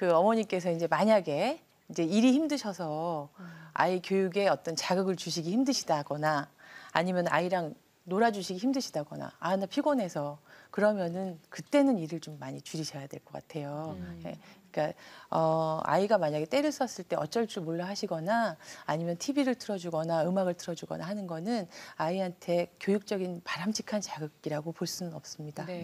그 어머니께서 이제 만약에 이제 일이 힘드셔서 아이 교육에 어떤 자극을 주시기 힘드시다거나 아니면 아이랑 놀아주시기 힘드시다거나 아 나 피곤해서 그러면은 그때는 일을 좀 많이 줄이셔야 될 것 같아요. 음. 예. 그러니까 어 아이가 만약에 때를 썼을 때 어쩔 줄 몰라 하시거나 아니면 TV를 틀어주거나 음악을 틀어주거나 하는 거는 아이한테 교육적인 바람직한 자극이라고 볼 수는 없습니다. 네.